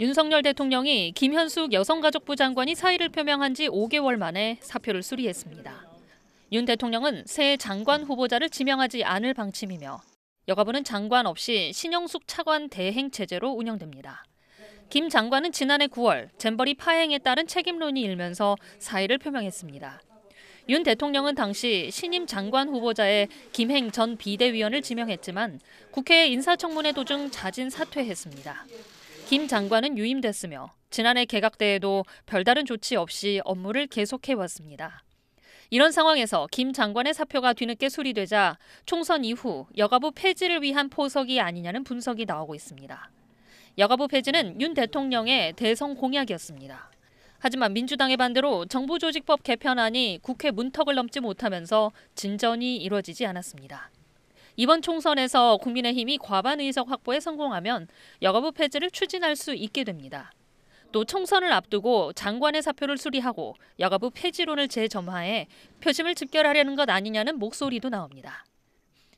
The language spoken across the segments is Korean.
윤석열 대통령이 김현숙 여성가족부 장관이 사의를 표명한 지 5개월 만에 사표를 수리했습니다. 윤 대통령은 새 장관 후보자를 지명하지 않을 방침이며 여가부는 장관 없이 신영숙 차관 대행 체제로 운영됩니다. 김 장관은 지난해 9월 잼버리 파행에 따른 책임론이 일면서 사의를 표명했습니다. 윤 대통령은 당시 신임 장관 후보자의 김행 전 비대위원을 지명했지만 국회 인사청문회 도중 자진 사퇴했습니다. 김 장관은 유임됐으며 지난해 개각 때에도 별다른 조치 없이 업무를 계속해왔습니다. 이런 상황에서 김 장관의 사표가 뒤늦게 수리되자 총선 이후 여가부 폐지를 위한 포석이 아니냐는 분석이 나오고 있습니다. 여가부 폐지는 윤 대통령의 대선 공약이었습니다. 하지만 민주당의 반대로 정부조직법 개편안이 국회 문턱을 넘지 못하면서 진전이 이뤄지지 않았습니다. 이번 총선에서 국민의힘이 과반 의석 확보에 성공하면 여가부 폐지를 추진할 수 있게 됩니다. 또 총선을 앞두고 장관의 사표를 수리하고 여가부 폐지론을 재점화해 표심을 집결하려는 것 아니냐는 목소리도 나옵니다.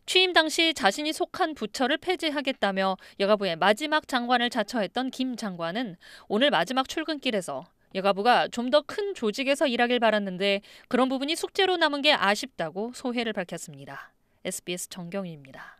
취임 당시 자신이 속한 부처를 폐지하겠다며 여가부의 마지막 장관을 자처했던 김 장관은 오늘 마지막 출근길에서 여가부가 좀 더 큰 조직에서 일하길 바랐는데 그런 부분이 숙제로 남은 게 아쉽다고 소회를 밝혔습니다. SBS 정경희입니다.